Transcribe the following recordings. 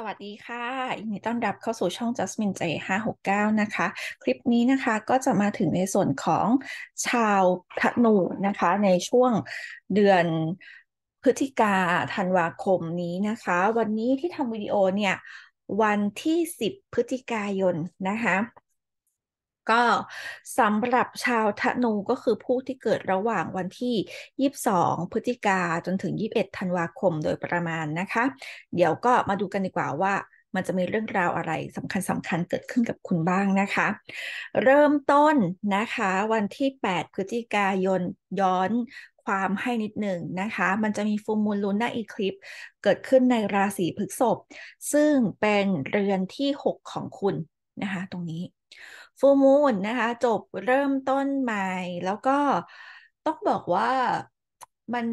สวัสดีค่ะยินดีต้อนรับเข้าสู่ช่อง Jasmine J 569นะคะ คลิปนี้นะคะก็จะมาถึงในส่วนของชาวธนูนะคะ ในช่วงเดือนพฤศจิกาธันวาคมนี้นะคะ วันนี้ที่ทำวิดีโอเนี่ย วันที่ 10 พฤศจิกายนนะคะก็สำหรับชาวธนูก็คือผู้ที่เกิดระหว่างวันที่ 22 พฤศจิกาจนถึง 21 ธันวาคมโดยประมาณนะคะ เดี๋ยวก็มาดูกันดีกว่าว่ามันจะมีเรื่องราวอะไรสำคัญสำคัญเกิดขึ้นกับคุณบ้างนะคะ เริ่มต้นนะคะวันที่ 8 พฤศจิกายนย้อนความให้นิดหนึ่งนะคะ มันจะมีฟูมูลลูน่าอีคลิปเกิดขึ้นในราศีพฤษภซึ่งเป็นเรือนที่ 6 ของคุณนะคะตรงนี้ฟูมูนนะคะ จบเริ่มต้นใหม่ แล้วก็ต้องบอกว่า มัน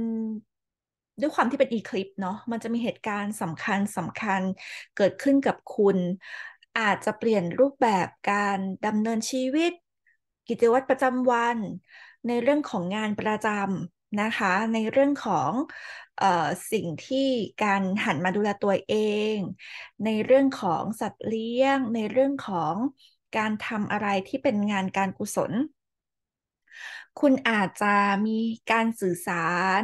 ด้วยความที่เป็น อีคลิป เนาะ มันจะมีเหตุการณ์สำคัญสำคัญเกิดขึ้นกับคุณอาจจะเปลี่ยนรูปแบบการดำเนินชีวิต กิจวัตรประจำวัน ในเรื่องของงานประจำนะคะ ในเรื่องของออสิ่งที่การหันมาดูแลตัวเอง ในเรื่องของสัตว์เลี้ยง ในเรื่องของการทำอะไรที่เป็นงานการกุศล คุณอาจจะมีการสื่อสาร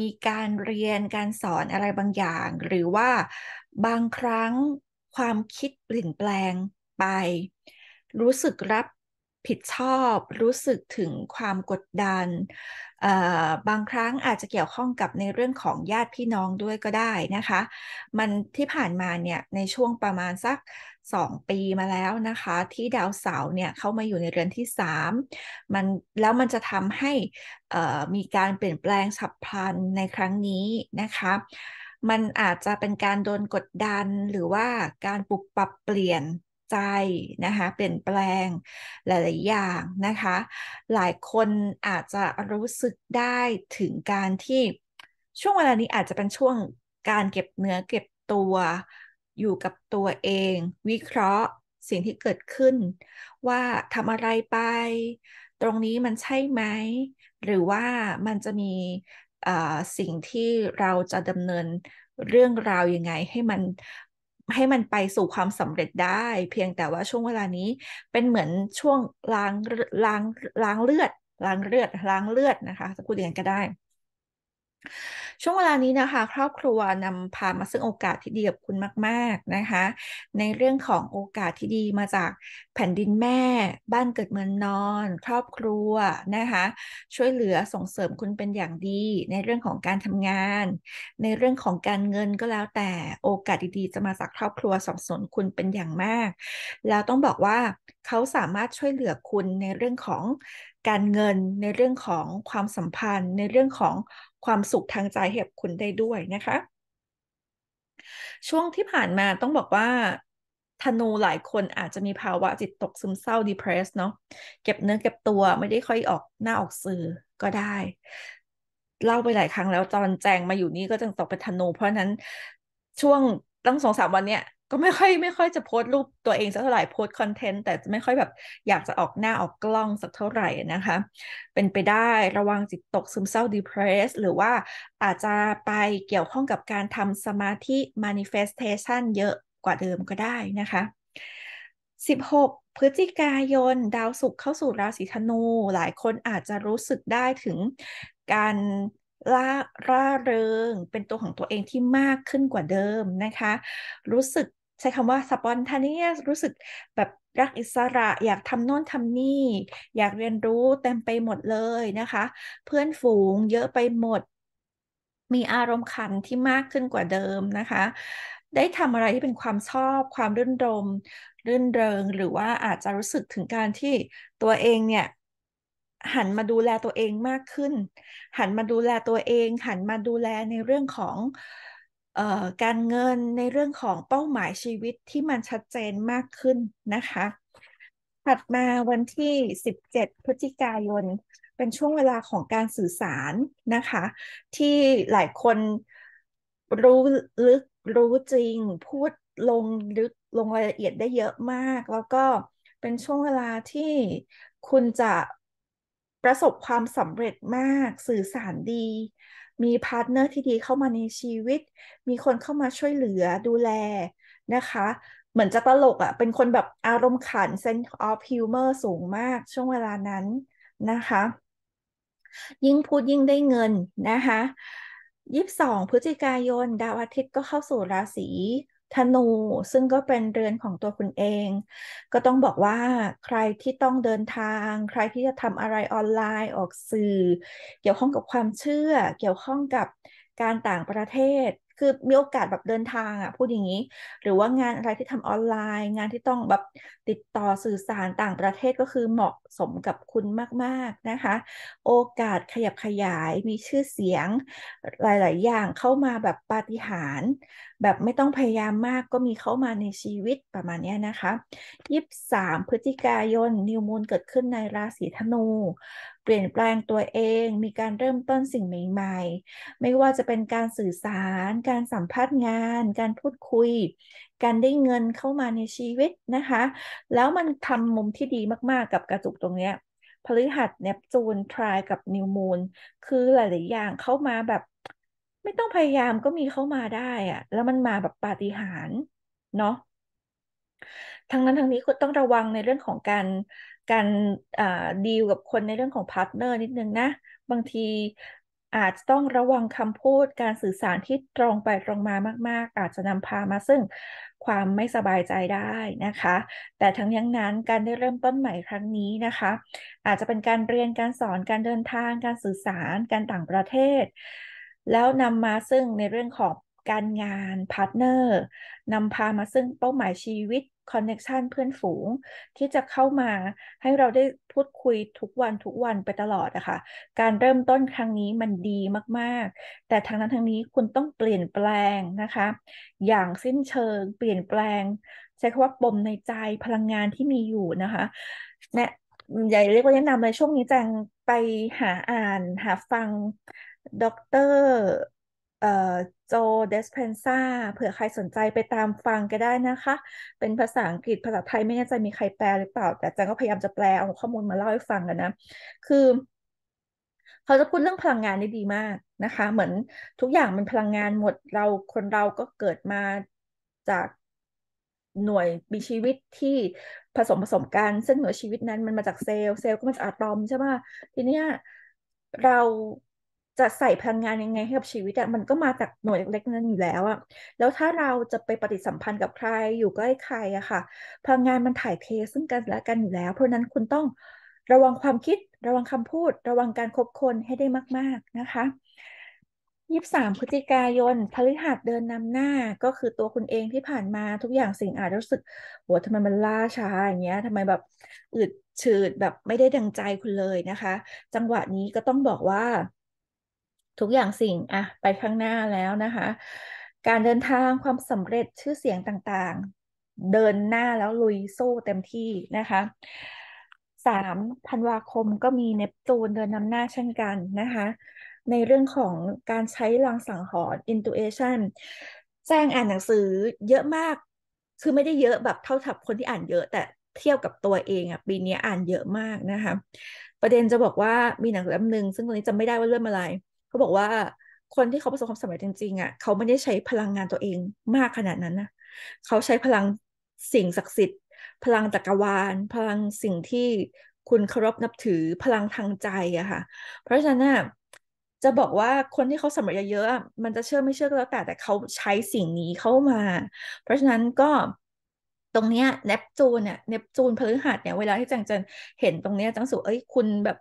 มีการเรียนการสอนอะไรบางอย่าง หรือว่าบางครั้งความคิดเปลี่ยนแปลงไป รู้สึกรับผิดชอบรู้สึกถึงความกดดันบางครั้งอาจจะเกี่ยวข้องกับในเรื่องของญาติพี่น้องด้วยก็ได้นะคะ มันที่ผ่านมาเนี่ยในช่วงประมาณสัก 2 ปีมาแล้วนะคะที่ดาวเสาร์เนี่ยเข้ามาอยู่ในเรือนที่3มันแล้วมันจะทำให้มีการเปลี่ยนแปลงฉับพลันในครั้งนี้นะคะมันอาจจะเป็นการโดนกดดันหรือว่าการปรับปรับเปลี่ยนจัยนะคะเปลี่ยนแปลงหลายๆอย่าง นะคะ หลายคนอาจจะรู้สึกได้ถึงการที่ช่วงเวลานี้อาจจะเป็นช่วงการเก็บเนื้อเก็บตัวอยู่กับตัวเอง วิเคราะห์สิ่งที่เกิดขึ้น ว่าทำอะไรไป ตรงนี้มันใช่ไหม หรือว่ามันจะมีสิ่งที่เราจะดำเนินเรื่องราวยังไงให้มันให้มันไปสู่ความสำเร็จได้ เพียงแต่ว่าช่วงเวลานี้เป็นเหมือนช่วงล้างล้างล้างเลือด ล้างเลือด ล้างเลือดนะคะจะพูดอย่างนั้นก็ได้ช่วงเวลานี้นะคะครอบครัวนำพามาซึ่งโอกาสที่ดีกับคุณมากๆนะคะในเรื่องของโอกาสที่ดีมาจากแผ่นดินแม่บ้านเกิดเมืองนอน ครอบครัวนะคะช่วยเหลือส่งเสริมคุณเป็นอย่างดี ในเรื่องของการทำงาน ในเรื่องของการเงินก็แล้วแต่โอกาสดีๆ จะมาจากครอบครัวส่งสนคุณเป็นอย่างมากแล้วต้องบอกว่าเขาสามารถช่วยเหลือคุณในเรื่องของการเงิน ในเรื่องของความสัมพันธ์ ในเรื่องของความสุขทางใจให้กับคุณได้ด้วยนะคะ ช่วงที่ผ่านมาต้องบอกว่าธนูหลายคนอาจจะมีภาวะจิตตกซึมเศร้า depressed เนาะเก็บเนื้อเก็บตัวไม่ได้ค่อยออกหน้าออกสื่อก็ได้ เล่าไปหลายครั้งแล้วตอนแจงมาอยู่นี่ก็จังตกเป็นธนูเพราะนั้นช่วงตั้งสองสามวันเนี้ยก็ไม่ค่อยไม่ค่อยจะโพสต์รูปตัวเองสักเท่าไหร่โพสต์คอนเทนต์แต่ไม่ค่อยแบบอยากจะออกหน้าออกกล้องสักเท่าไหร่นะคะ เป็นไปได้ระวังจิตตกซึมเศร้า depress หรือว่าอาจจะไปเกี่ยวข้องกับการทำสมาธิ manifestation เยอะกว่าเดิมก็ได้นะคะ 16 พฤศจิกายนดาวศุกร์เข้าสู่ราศีธนูหลายคนอาจจะรู้สึกได้ถึงการล่าร่าเริงเป็นตัวของตัวเองที่มากขึ้นกว่าเดิมนะคะ รู้สึกใช้คำว่า สปอนทานียรู้สึกแบบรักอิสระอยากทำโน่นทำนี่ อยากเรียนรู้เต็มไปหมดเลยนะคะ เพื่อนฝูงเยอะไปหมด มีอารมณ์ขันที่มากขึ้นกว่าเดิมนะคะ ได้ทำอะไรที่เป็นความชอบความรื่นรมรื่นเริงหรือว่าอาจจะรู้สึกถึงการที่ตัวเองเนี่ยหันมาดูแลตัวเองมากขึ้น หันมาดูแลตัวเอง หันมาดูแลในเรื่องของการเงินในเรื่องของเป้าหมายชีวิตที่มันชัดเจนมากขึ้นนะคะ ถัดมาวันที่ 17 พฤศจิกายน เป็นช่วงเวลาของการสื่อสารนะคะ ที่หลายคนรู้ ลึก รู้จริงพูดลงลึกลงรายละเอียดได้เยอะมาก แล้วก็เป็นช่วงเวลาที่คุณจะประสบความสำเร็จมากสื่อสารดีมีพาร์ทเนอร์ที่ดีเข้ามาในชีวิต มีคนเข้ามาช่วยเหลือดูแลนะคะ เหมือนจะตลกอะ่ะ เป็นคนแบบอารมณ์ขัน sense of humor สูงมากช่วงเวลานั้นนะคะ ยิ่งพูดยิ่งได้เงินนะคะยี่สองพฤศจิกายน ดาวอาทิตย์ก็เข้าสู่ราศีธนูซึ่งก็เป็นเรือนของตัวคุณเอง ก็ต้องบอกว่าใครที่ต้องเดินทาง ใครที่จะทำอะไรออนไลน์ออกสื่อ เกี่ยวข้องกับความเชื่อ เกี่ยวข้องกับการต่างประเทศ คือมีโอกาสแบบเดินทางอ่ะพูดอย่างนี้ หรือว่างานอะไรที่ทำออนไลน์ งานที่ต้องแบบติดต่อสื่อสารต่างประเทศก็คือเหมาะสมกับคุณมากๆนะคะโอกาสขยับขยายมีชื่อเสียง หลาย ๆ อย่างเข้ามาแบบปาฏิหารแบบ ไม่ต้องพยายามมากก็มีเข้ามาในชีวิตประมาณนี้นะคะยีิบสามพฤศจิกายน นิว มูลเกิดขึ้นในราศีธนู เปลี่ยนแปลงตัวเอง มีการเริ่มต้นสิ่งใหม่ ๆ ไม่ว่าจะเป็นการสื่อสาร การสัมภาษณ์งาน การพูดคุย การได้เงินเข้ามาในชีวิตนะคะ แล้วมันทำมุมที่ดีมากๆกับกระจุกตรงเนี้ยพฤหัสเนปจูนทรายกับนิวมูลคือหลายๆอย่างเข้ามาแบบไม่ต้องพยายามก็มีเข้ามาได้อะ แล้วมันมาแบบปาฏิหาริย์เนาะ ทั้งนั้นทั้งนี้คุณต้องระวังในเรื่องของการการดีลกับคนในเรื่องของพาร์ทเนอร์นิดนึงนะ บางทีอาจจะต้องระวังคำพูด การสื่อสารที่ตรงไปตรงมามาก ๆ อาจจะนำพามาซึ่งความไม่สบายใจได้นะคะ แต่ทั้งยังนั้นการได้เริ่มต้นใหม่ครั้งนี้นะคะ อาจจะเป็นการเรียนการสอนการเดินทาง การสื่อสารการต่างประเทศแล้วนำมาซึ่งในเรื่องของการงาน พาร์ทเนอร์นำพามาซึ่งเป้าหมายชีวิตคอนเน็ชันเพื่อนฝูง ที่จะเข้ามาให้เราได้พูดคุยทุกวันทุกวันไปตลอดนะคะการเริ่มต้นครั้งนี้มันดีมาก ๆ แต่ทางนั้นทางนี้คุณต้องเปลี่ยนแปลงนะคะ อย่างสิ้นเชิงเปลี่ยนแปลง ใช้คำว่าปมในใจพลังงานที่มีอยู่นะคะเนะ่ยใหญ่เรียกว่าแนะนำเลยช่วงนี้แจงไปหาอ่านหาฟังด็อกเตอร์โจเดสเพนซ่าเผื่อใครสนใจไปตามฟังก็ได้นะคะ เป็นภาษาอังกฤษ ภาษาไทยไม่แน่ใจมีใครแปลหรือเปล่า แต่จังก็พยายามจะแปลเอาข้อมูลมาเล่าให้ฟังกันนะ คือ เขาจะพูดเรื่องพลังงานได้ดีมากนะคะ เหมือนทุกอย่างมันพลังงานหมด เราคนเราก็เกิดมาจากหน่วยมีชีวิตที่ผสมผสมกันซึ่งหน่วยชีวิตนั้นมันมาจากเซลล์เซลล์ก็มาจากอะตอมใช่ไหมทีเนี้ยเราจะใส่พลังงานยังไงให้กับชีวิตอะมันก็มาจากหน่วยเล็กๆนั้นอยู่แล้วอะแล้วถ้าเราจะไปปฏิสัมพันธ์กับใครอยู่ใกล้ใครอะค่ะ พลังงานมันถ่ายเทซึ่งกันและกันอยู่แล้ว เพราะนั้นคุณต้องระวังความคิด ระวังคำพูด ระวังการคบคนให้ได้มาก ๆนะคะยี่สามพฤศจิกายนพฤหัสเดินนำหน้าก็คือตัวคุณเองที่ผ่านมาทุกอย่างสิ่งอาจรู้สึกโหทำไมมันล่าช้าอย่างเงี้ยทำไมแบบอึดฉืดแบบไม่ได้ดังใจคุณเลยนะคะ จังหวะนี้ก็ต้องบอกว่าทุกอย่างสิ่งอะไปข้างหน้าแล้วนะคะการเดินทางความสำเร็จชื่อเสียงต่างๆ เดินหน้าแล้วลุยสู้เต็มที่นะคะสามธันวาคมก็มีเนปจูนเดินนำหน้าเช่นกันนะคะ ในเรื่องของการใช้ลังสังหรณ์ intuition แจ้งอ่านหนังสือเยอะมาก คือไม่ได้เยอะแบบเท่าทับคนที่อ่านเยอะแต่เทียบกับตัวเองอะปีนี้อ่านเยอะมากนะคะประเด็นจะบอกว่ามีหนังสือเล่มหนึ่งซึ่งตอนนี้จำไม่ได้ว่าเรื่องอะไรเขาบอกว่าคนที่เขาประสบความสำเร็จจริงๆอ่ะเขาไม่ได้ใช้พลังงานตัวเองมากขนาดนั้นนะเขาใช้พลังสิ่งศักดิ์สิทธิ์ พลังจักรวาลพลังสิ่งที่คุณเคารพนับถือพลังทางใจอะค่ะ เพราะฉะนั้นจะบอกว่าคนที่เขาสำเร็จเยอะๆมันจะเชื่อไม่เชื่อก็แล้วแต่แต่เขาใช้สิ่งนี้เข้ามา เพราะฉะนั้นก็ตรงเนี้ยเนปจูนเนี่ยเนปจูนพฤหัสเนี่ยเวลาที่จังจันเห็นตรงเนี้ย จังสูเอ้ยคุณแบบ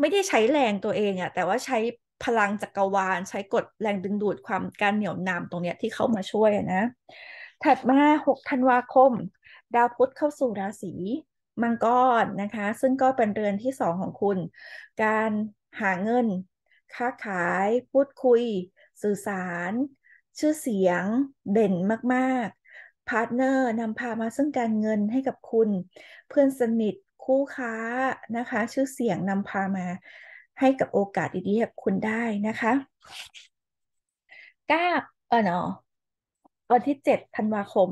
ไม่ได้ใช้แรงตัวเองอะแต่ว่าใช้พลังจักรวาล ใช้กดแรงดึงดูดความการเหนี่ยวนำตรงเนี้ยที่เข้ามาช่วยนะ ถัดมา 6 ธันวาคม ดาวพุธเข้าสู่ราศี มังกรนะคะ ซึ่งก็เป็นเรือนที่สองของคุณ การหาเงิน ค้าขาย พูดคุย สื่อสาร ชื่อเสียง เด่นมาก ๆ พาร์ทเนอร์นำพามาซึ่งการเงินให้กับคุณ เพื่อนสนิทคู่ค้านะคะชื่อเสียงนำพามาให้กับโอกาสดีๆกับคุณได้นะคะก้าเออเนาะวันที่เจ็ดธันวาคม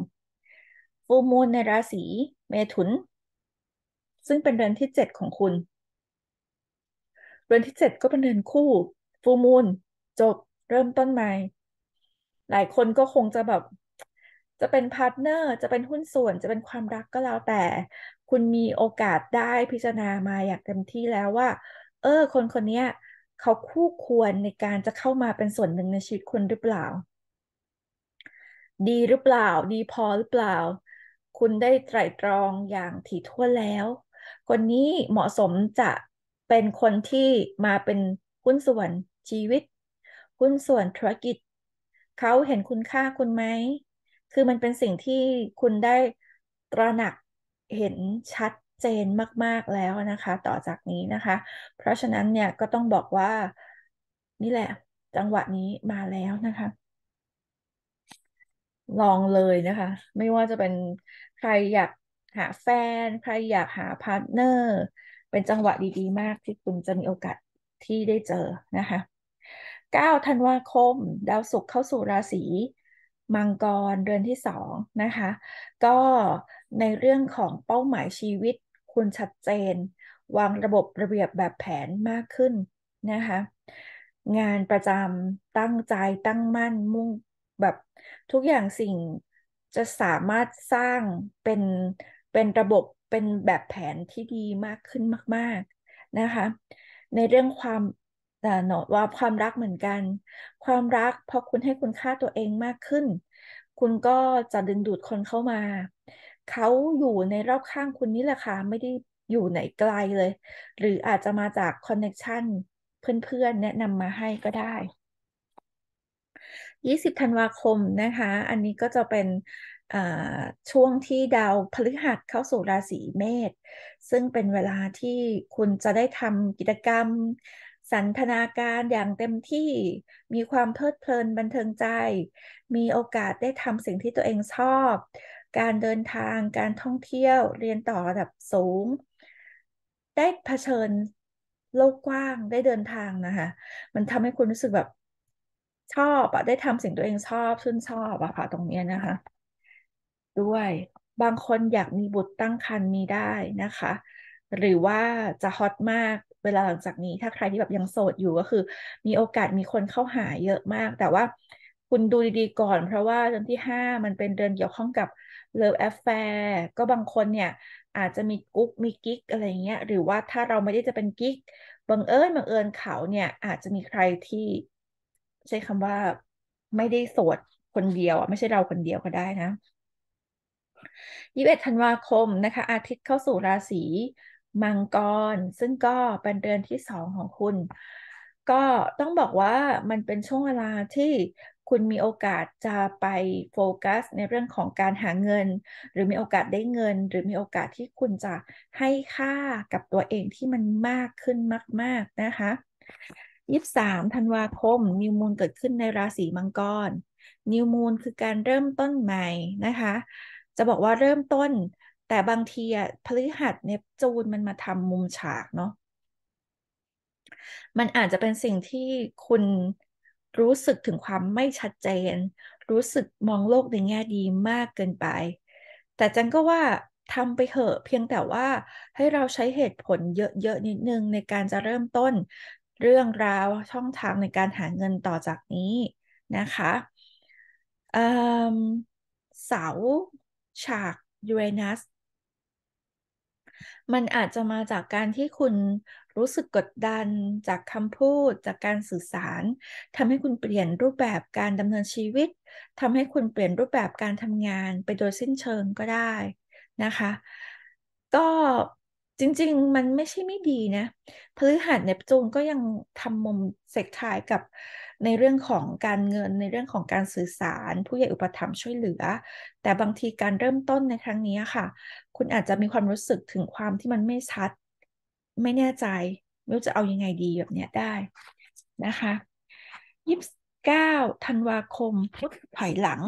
ฟูมูลในราศีเมถุน ซึ่งเป็นเดือนที่เจ็ดของคุณเดือนที่เจ็ดก็เป็นเดือนคู่ฟูมูลจบเริ่มต้นใหม่ หลายคนก็คงจะแบบจะเป็นพาร์ทเนอร์จะเป็นหุ้นส่วนจะเป็นความรักก็แล้วแต่คุณมีโอกาสได้พิจารณามาอย่างเต็มที่แล้วว่า เออ คนคนนี้เขาคู่ควรในการจะเข้ามาเป็นส่วนหนึ่งในชีวิตคุณหรือเปล่า ดีหรือเปล่า ดีพอหรือเปล่า คุณได้ไตรตรองอย่างถี่ถ้วนแล้ว คนนี้เหมาะสมจะเป็นคนที่มาเป็นหุ้นส่วนชีวิตหุ้นส่วนธุรกิจ เขาเห็นคุณค่าคุณไหม คือมันเป็นสิ่งที่คุณได้ตระหนักเห็นชัดเจนมาก ๆ แล้วนะคะ ต่อจากนี้นะคะ เพราะฉะนั้นเนี่ยก็ต้องบอกว่านี่แหละจังหวะนี้มาแล้วนะคะ ลองเลยนะคะ ไม่ว่าจะเป็นใครอยากหาแฟน ใครอยากหาพาร์ทเนอร์ เป็นจังหวะดีๆมากที่คุณจะมีโอกาสที่ได้เจอนะคะ9ธันวาคม ดาวศุกร์เข้าสู่ราศีมังกรเดือนที่สองนะคะ ก็ในเรื่องของเป้าหมายชีวิตคุณชัดเจน วางระบบระเบียบแบบแผนมากขึ้นนะคะ งานประจำตั้งใจตั้งมั่นมุ่งแบบทุกอย่างสิ่งจะสามารถสร้างเป็นเป็นระบบเป็นแบบแผนที่ดีมากขึ้นมากๆนะคะ ในเรื่องความแต่หนดว่าความรักเหมือนกัน ความรักพอคุณให้คุณค่าตัวเองมากขึ้น คุณก็จะดึงดูดคนเข้ามา เขาอยู่ในรอบข้างคุณนี่แหละค่ะ ไม่ได้อยู่ไหนไกลเลย หรืออาจจะมาจากคอนเน็ชันเพื่อนๆแนะนำมาให้ก็ได้ 20 ธันวาคมนะคะ อันนี้ก็จะเป็นช่วงที่ดาวพฤหัสเข้าสู่ราศีเมษซึ่งเป็นเวลาที่คุณจะได้ทำกิจกรรมสันทนาการอย่างเต็มที่มีความเพลิดเพลินบันเทิงใจ มีโอกาสได้ทำสิ่งที่ตัวเองชอบการเดินทางการท่องเที่ยวเรียนต่อระดับสูงได้เผชิญโลกกว้างได้เดินทางนะคะ มันทำให้คุณรู้สึกแบบชอบอะได้ทำสิ่งตัวเองชอบชื่นชอบอะค่ะตรงนี้นะคะ ด้วยบางคนอยากมีบุตรตั้งครรภ์มีได้นะคะหรือว่าจะฮอตมากเวลาหลังจากนี้ถ้าใครที่แบบยังโสดอยู่ก็คือ มีโอกาสมีคนเข้าหาเยอะมาก แต่ว่าคุณดูดีๆก่อนเพราะว่าเดือนที่ห้ามันเป็นเดือนเกี่ยวข้องกับเลิฟแอฟแฟร์ก็บางคนเนี่ยอาจจะมีกุ๊กมีกิ๊กอะไรเงี้ยหรือว่าถ้าเราไม่ได้จะเป็นกิ๊กบังเอิญบังเอิญเขาเนี่ย อาจจะมีใครที่ใช้คำว่า ไม่ได้โสดคนเดียวอ่ะไม่ใช่เราคนเดียวก็ได้นะยี่สิบธันวาคมนะคะ อาทิตย์เข้าสู่ราศีมังกรซึ่งก็เป็นเดือนที่สองของคุณ ก็ต้องบอกว่ามันเป็นช่วงเวลาที่คุณมีโอกาสจะไปโฟกัสในเรื่องของการหาเงิน หรือมีโอกาสได้เงิน หรือมีโอกาสที่คุณจะให้ค่ากับตัวเองที่มันมากขึ้นมากๆนะคะ23ธันวาคมนิวมูลเกิดขึ้นในราศีมังกรนิวมูลคือการเริ่มต้นใหม่นะคะ จะบอกว่าเริ่มต้นแต่บางทีอะพฤหัสเนปจูนมันมาทำมุมฉากเนาะมันอาจจะเป็นสิ่งที่คุณรู้สึกถึงความไม่ชัดเจน รู้สึกมองโลกในแง่ดีมากเกินไป แต่จังก็ว่าทำไปเถอะเพียงแต่ว่าให้เราใช้เหตุผลเยอะๆนิดนึงในการจะเริ่มต้นเรื่องราวช่องทางในการหาเงินต่อจากนี้นะคะเสา ฉากยูเรนัสมันอาจจะมาจากการที่คุณรู้สึกกดดันจากคำพูด จากการสื่อสารทำให้คุณเปลี่ยนรูปแบบการดำเนินชีวิตทำให้คุณเปลี่ยนรูปแบบการทำงานไปโดยสิ้นเชิงก็ได้นะคะ ก็จริงๆมันไม่ใช่ไม่ดีนะพฤหัสเนปจูนก็ยังทำมุมเซกทายกับในเรื่องของการเงินในเรื่องของการสื่อสาร ผู้ใหญ่อุปถัมภ์ช่วยเหลือ แต่บางทีการเริ่มต้นในครั้งนี้ค่ะคุณอาจจะมีความรู้สึกถึงความที่มันไม่ชัด ไม่แน่ใจไม่รู้จะเอายังไงดีแบบเนี้ยได้นะคะยี่สิบเก้าธันวาคม พุธถอยหลัง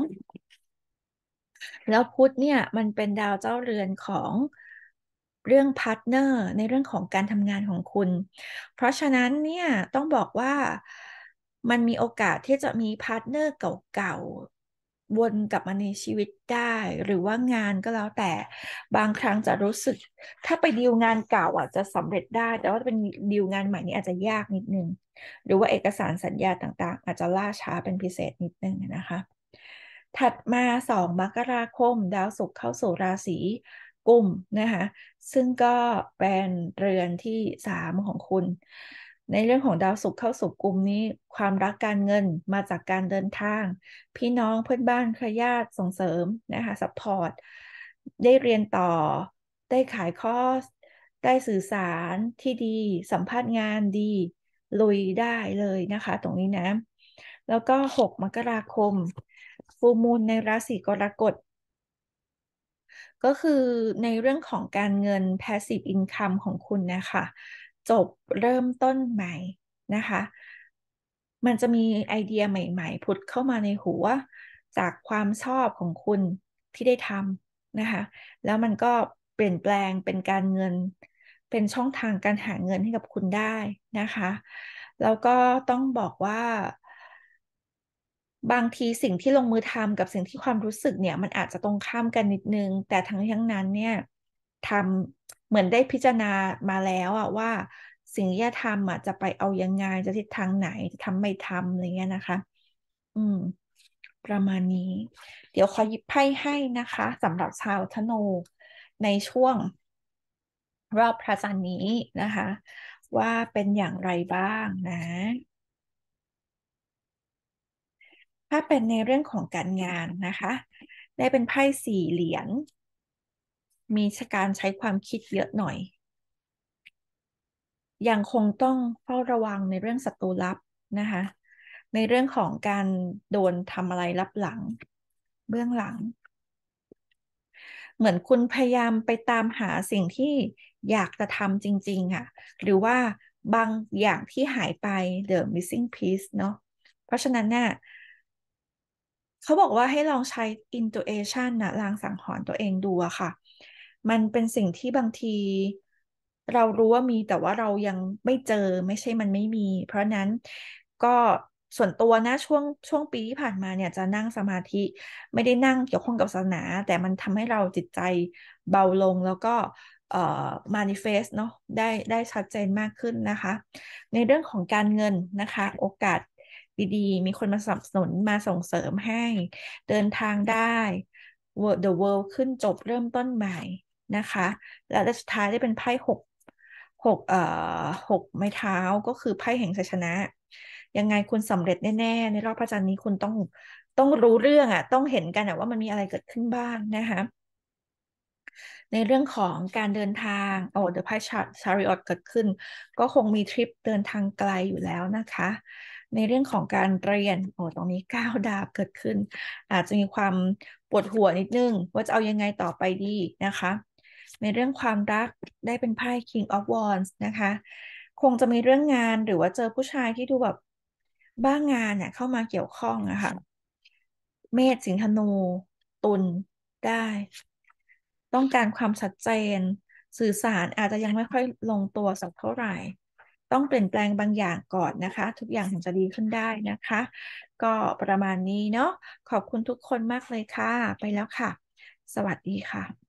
แล้วพุธเนี่ยมันเป็นดาวเจ้าเรือนของเรื่องพาร์ทเนอร์ในเรื่องของการทำงานของคุณ เพราะฉะนั้นเนี่ยต้องบอกว่ามันมีโอกาสที่จะมีพาร์ทเนอร์เก่าวนกลับมาในชีวิตได้หรือว่างานก็แล้วแต่บางครั้งจะรู้สึก ถ้าไปดีลงานเก่าอ่ะจะสำเร็จได้แต่ว่าเป็นดีลงานใหม่นี้อาจจะยากนิดนึงหรือว่าเอกสารสัญญาต่างๆ อาจจะล่าช้าเป็นพิเศษนิดนึงนะคะถัดมาสองมกราคมดาวศุกร์เข้าสู่ราศีกุมนะคะซึ่งก็เป็นเรือนที่สามของคุณในเรื่องของดาวศุกร์เข้าสู่กลุ่มนี้ความรักการเงินมาจากการเดินทาง พี่น้องเพื่อนบ้านครญาติส่งเสริมนะคะสัพอร์ตได้เรียนต่อได้ขายคอร์สได้สื่อสารที่ดี สัมภาษณ์งานดี ลุยได้เลยนะคะตรงนี้นะ แล้วก็ 6 มกราคม ฟูมูลในราศีกรกฎก็คือในเรื่องของการเงิน passive income ของคุณนะคะจบ เริ่มต้นใหม่ นะคะมันจะมีไอเดียใหม่ๆผุดเข้ามาในหัว จากความชอบของคุณที่ได้ทำนะคะ แล้วมันก็เปลี่ยนแปลงเป็นการเงินเป็นช่องทางการหาเงินให้กับคุณได้นะคะแล้วก็ต้องบอกว่า บางทีสิ่งที่ลงมือทำกับสิ่งที่ความรู้สึกเนี่ยมันอาจจะตรงข้ามกันนิดนึง แต่ทั้งทั้งนั้นเนี่ยทำเหมือนได้พิจารณามาแล้วอะว่า สิ่งที่จะทำอะจะไปเอายังไง จะทิศทางไหนจะทำไม่ทำอะไรเงี้ยนะคะ อืม ประมาณนี้ เดี๋ยวขอหยิบไพ่ให้นะคะสำหรับชาวธนูในช่วง รอบพระจันทร์นี้นะคะ ว่าเป็นอย่างไรบ้างนะ ถ้าเป็นในเรื่องของการงานนะคะ ได้เป็นไพ่สี่เหรียญมีการใช้ความคิดเยอะหน่อย ยังคงต้องเฝ้าระวังในเรื่องศัตรูลับนะคะ ในเรื่องของการโดนทำอะไรลับหลัง เบื้องหลัง เหมือนคุณพยายามไปตามหาสิ่งที่อยากจะทำจริงๆอะ่ะ หรือว่าบางอย่างที่หายไป the missing piece เนาะเพราะฉะนั้นเนี่ยเขาบอกว่าให้ลองใช้ intuition นะลางสังหรณ์ตัวเองดูอะค่ะมันเป็นสิ่งที่บางทีเรารู้ว่ามีแต่ว่าเรายังไม่เจอไม่ใช่มันไม่มี เพราะนั้นก็ส่วนตัว นะ ช่วงช่วงปีที่ผ่านมา เนี่ย จะนั่งสมาธิไม่ได้นั่งเกี่ยว ข้องกับศาสนา แต่มันทำให้เราจิตใจเบาลงแล้วก็เอ่อมา n ิเฟสเนาะ ได้ได้ชัดเจนมากขึ้นนะคะ ในเรื่องของการเงินนะคะ โอกาสดีๆ มีคนมาสนับสนุนมาส่งเสริมให้ เดินทางได้ the world ขึ้นจบเริ่มต้นใหม่นะคะ และสุดท้ายได้เป็นไพ่หกหกเอ่อหกไม้เท้าก็คือไพ่แห่งชัยชนะ ยังไงคุณสำเร็จแน่ๆ ในรอบพระจันทร์นี้คุณต้องต้องรู้เรื่องอะ่ะต้องเห็นกันอะว่ามันมีอะไรเกิดขึ้นบ้างนะคะในเรื่องของการเดินทางโอ้เดอะไพ่ชาริออตเกิดขึ้น ก็คงมีทริปเดินทางไกลอยู่แล้วนะคะ ในเรื่องของการเรียนโอ้ตรงนี้ก้าวดาบเกิดขึ้น อาจจะมีความปวดหัวนิดนึง ว่าจะเอายังไงต่อไปดีนะคะในเรื่องความรักได้เป็นไพ่ King of Wands นะคะ คงจะมีเรื่องงานหรือว่าเจอผู้ชายที่ดูแบบบ้างงานเนี่ยเข้ามาเกี่ยวข้องนะคะเมษสิงธนู ตุลได้ ต้องการความชัดเจน สื่อสารอาจจะยังไม่ค่อยลงตัวสักเท่าไหร่ ต้องเปลี่ยนแปลงบางอย่างก่อนนะคะ ทุกอย่างถึงจะดีขึ้นได้นะคะ ก็ประมาณนี้เนาะขอบคุณทุกคนมากเลยค่ะ ไปแล้วค่ะ สวัสดีค่ะ